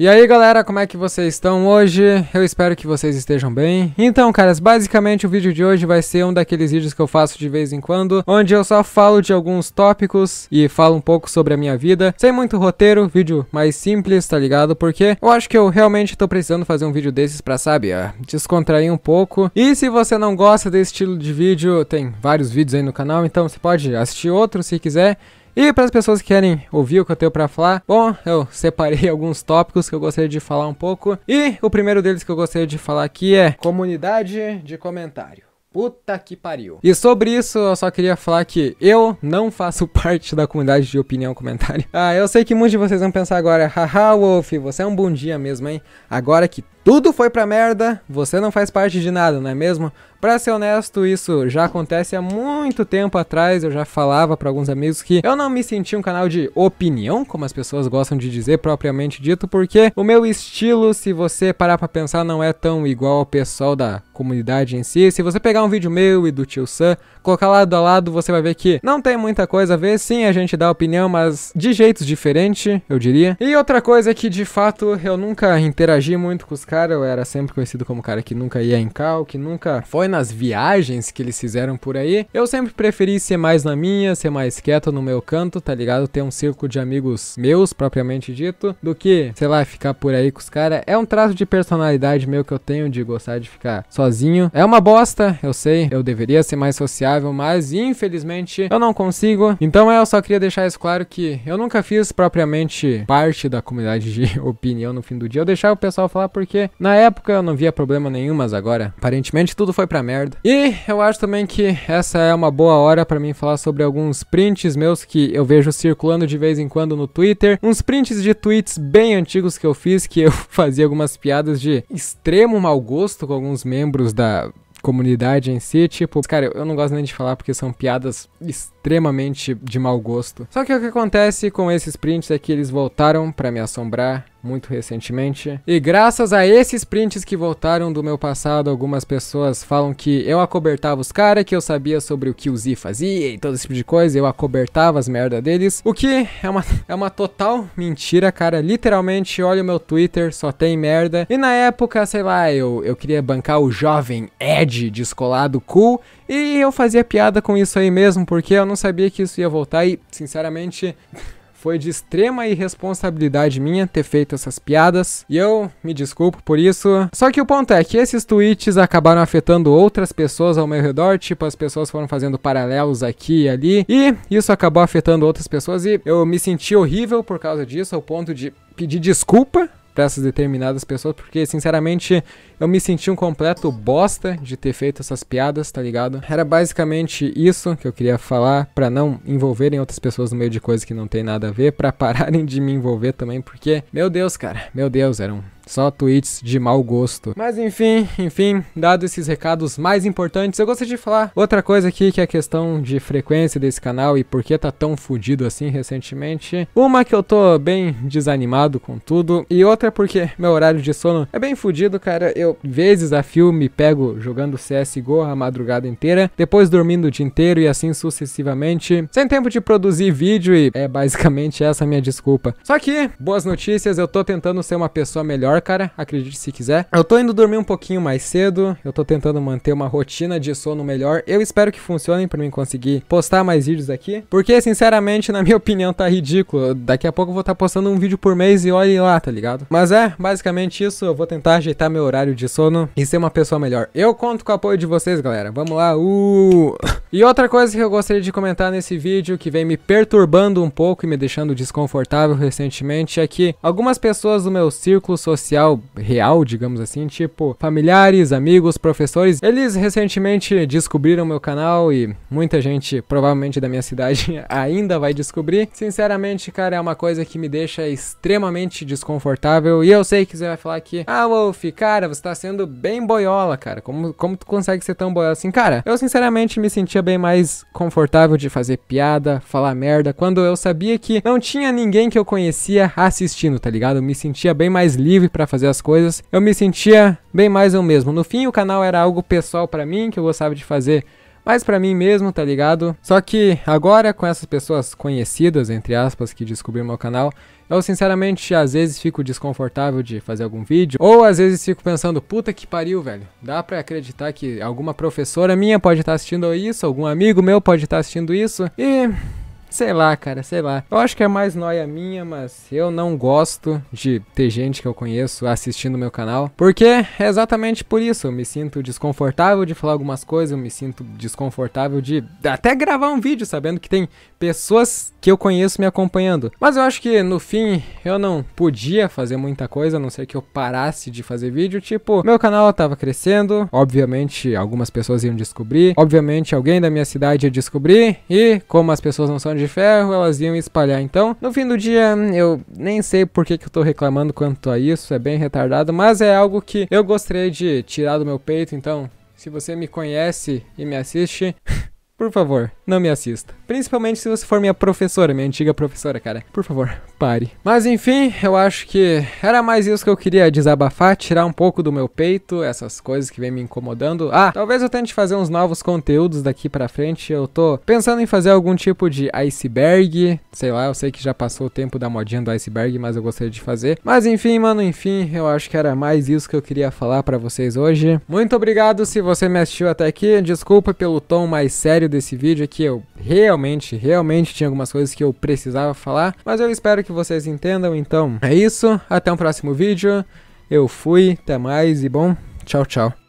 E aí galera, como é que vocês estão hoje? Eu espero que vocês estejam bem. Então, caras, basicamente o vídeo de hoje vai ser um daqueles vídeos que eu faço de vez em quando, onde eu só falo de alguns tópicos e falo um pouco sobre a minha vida, sem muito roteiro, vídeo mais simples, tá ligado? Porque eu acho que eu realmente tô precisando fazer um vídeo desses pra, sabe, ah, descontrair um pouco. E se você não gosta desse estilo de vídeo, tem vários vídeos aí no canal, então você pode assistir outros se quiser. E para as pessoas que querem ouvir o que eu tenho para falar, bom, eu separei alguns tópicos que eu gostaria de falar um pouco. E o primeiro deles que eu gostaria de falar aqui é comunidade de comentário. Puta que pariu. E sobre isso, eu só queria falar que eu não faço parte da comunidade de opinião comentário. Ah, eu sei que muitos de vocês vão pensar agora, haha, Wolf, você é um bom dia mesmo, hein? Agora que tudo foi pra merda, você não faz parte de nada, não é mesmo? Pra ser honesto, isso já acontece há muito tempo atrás. Eu já falava para alguns amigos que eu não me sentia um canal de opinião, como as pessoas gostam de dizer propriamente dito, porque o meu estilo, se você parar pra pensar, não é tão igual ao pessoal da comunidade em si. Se você pegar um vídeo meu e do tio Sam, colocar lado a lado, você vai ver que não tem muita coisa a ver. Sim, a gente dá opinião, mas de jeitos diferentes, eu diria. E outra coisa é que de fato eu nunca interagi muito com os cara eu era sempre conhecido como cara que nunca ia em cal, que nunca foi nas viagens que eles fizeram por aí. Eu sempre preferi ser mais na minha, ser mais quieto no meu canto, tá ligado? Ter um círculo de amigos meus, propriamente dito, do que, sei lá, ficar por aí com os caras. É um traço de personalidade meu que eu tenho de gostar de ficar sozinho. É uma bosta, eu sei, eu deveria ser mais sociável, mas infelizmente eu não consigo. Então eu só queria deixar isso claro que eu nunca fiz propriamente parte da comunidade de opinião no fim do dia. Eu deixar o pessoal falar porque porque na época eu não via problema nenhum, mas agora aparentemente tudo foi pra merda. E eu acho também que essa é uma boa hora para mim falar sobre alguns prints meus que eu vejo circulando de vez em quando no Twitter, uns prints de tweets bem antigos que eu fiz, que eu fazia algumas piadas de extremo mau gosto com alguns membros da comunidade em si, tipo, cara, eu não gosto nem de falar porque são piadas extremamente de mau gosto. Só que o que acontece com esses prints é que eles voltaram para me assombrar muito recentemente. E graças a esses prints que voltaram do meu passado, algumas pessoas falam que eu acobertava os caras, que eu sabia sobre o que o Z fazia e todo esse tipo de coisa, eu acobertava as merda deles. O que é uma, é uma total mentira, cara. Literalmente, olha o meu Twitter, só tem merda. E na época, sei lá, eu, eu queria bancar o jovem Ed descolado cool e eu fazia piada com isso aí mesmo, porque eu não sabia que isso ia voltar e, sinceramente. Foi de extrema irresponsabilidade minha ter feito essas piadas e eu me desculpo por isso. Só que o ponto é que esses tweets acabaram afetando outras pessoas ao meu redor, tipo as pessoas foram fazendo paralelos aqui e ali e isso acabou afetando outras pessoas e eu me senti horrível por causa disso, ao ponto de pedir desculpa para essas determinadas pessoas, porque sinceramente eu me senti um completo bosta de ter feito essas piadas, tá ligado? Era basicamente isso que eu queria falar para não envolverem outras pessoas no meio de coisa que não tem nada a ver, para pararem de me envolver também, porque meu Deus, cara, meu Deus, era um só tweets de mau gosto. Mas enfim, enfim, dado esses recados mais importantes, eu gostaria de falar outra coisa aqui que é a questão de frequência desse canal e por que tá tão fudido assim recentemente. Uma que eu tô bem desanimado com tudo e outra é porque meu horário de sono é bem fudido, cara. Eu vezes a fio me pego jogando CS:GO a madrugada inteira, depois dormindo o dia inteiro e assim sucessivamente, sem tempo de produzir vídeo e é basicamente essa a minha desculpa. Só que boas notícias, eu tô tentando ser uma pessoa melhor melhor, cara. Acredite se quiser. Eu tô indo dormir um pouquinho mais cedo. Eu tô tentando manter uma rotina de sono melhor. Eu espero que funcionem para mim conseguir postar mais vídeos aqui. Porque, sinceramente, na minha opinião, tá ridículo. Daqui a pouco eu vou estar tá postando um vídeo por mês e olhe lá, tá ligado? Mas é, basicamente isso. Eu vou tentar ajeitar meu horário de sono e ser uma pessoa melhor. Eu conto com o apoio de vocês, galera. Vamos lá. Uh! E outra coisa que eu gostaria de comentar nesse vídeo, que vem me perturbando um pouco e me deixando desconfortável recentemente, é que algumas pessoas do meu círculo social social real, digamos assim, tipo familiares, amigos, professores. Eles recentemente descobriram meu canal e muita gente, provavelmente da minha cidade, ainda vai descobrir. Sinceramente, cara, é uma coisa que me deixa extremamente desconfortável. E eu sei que você vai falar que, ah, Wolf, cara, você tá sendo bem boiola, cara. Como, como tu consegue ser tão boiola assim? Cara, eu sinceramente me sentia bem mais confortável de fazer piada, falar merda, quando eu sabia que não tinha ninguém que eu conhecia assistindo, tá ligado? Eu me sentia bem mais livre para fazer as coisas, eu me sentia bem mais eu mesmo. No fim, o canal era algo pessoal para mim, que eu gostava de fazer mais para mim mesmo, tá ligado? Só que agora, com essas pessoas conhecidas, entre aspas, que descobriram meu canal, eu sinceramente às vezes fico desconfortável de fazer algum vídeo, ou às vezes fico pensando, puta que pariu, velho. Dá para acreditar que alguma professora minha pode estar tá assistindo isso, algum amigo meu pode estar tá assistindo isso, e Sei lá, cara, sei lá. Eu acho que é mais noia minha, mas eu não gosto de ter gente que eu conheço assistindo meu canal. Porque é exatamente por isso. Eu me sinto desconfortável de falar algumas coisas, eu me sinto desconfortável de até gravar um vídeo sabendo que tem pessoas que eu conheço me acompanhando. Mas eu acho que no fim eu não podia fazer muita coisa, a não ser que eu parasse de fazer vídeo. Tipo, meu canal tava crescendo, obviamente algumas pessoas iam descobrir, obviamente alguém da minha cidade ia descobrir, e como as pessoas não são de de ferro, elas iam espalhar. Então, no fim do dia, eu nem sei por que, que eu tô reclamando quanto a isso, é bem retardado, mas é algo que eu gostaria de tirar do meu peito, então... Se você me conhece e me assiste, Por favor, não me assista. Principalmente se você for minha professora, minha antiga professora, cara. Por favor, pare. Mas enfim, eu acho que era mais isso que eu queria desabafar, tirar um pouco do meu peito, essas coisas que vem me incomodando. Ah, talvez eu tente fazer uns novos conteúdos daqui pra frente. Eu tô pensando em fazer algum tipo de iceberg. Sei lá, eu sei que já passou o tempo da modinha do iceberg, mas eu gostaria de fazer. Mas enfim, mano, enfim, eu acho que era mais isso que eu queria falar para vocês hoje. Muito obrigado se você me assistiu até aqui. Desculpa pelo tom mais sério desse vídeo é que eu realmente, realmente tinha algumas coisas que eu precisava falar, mas eu espero que vocês entendam, então é isso, até um próximo vídeo, eu fui, até mais e bom, tchau, tchau.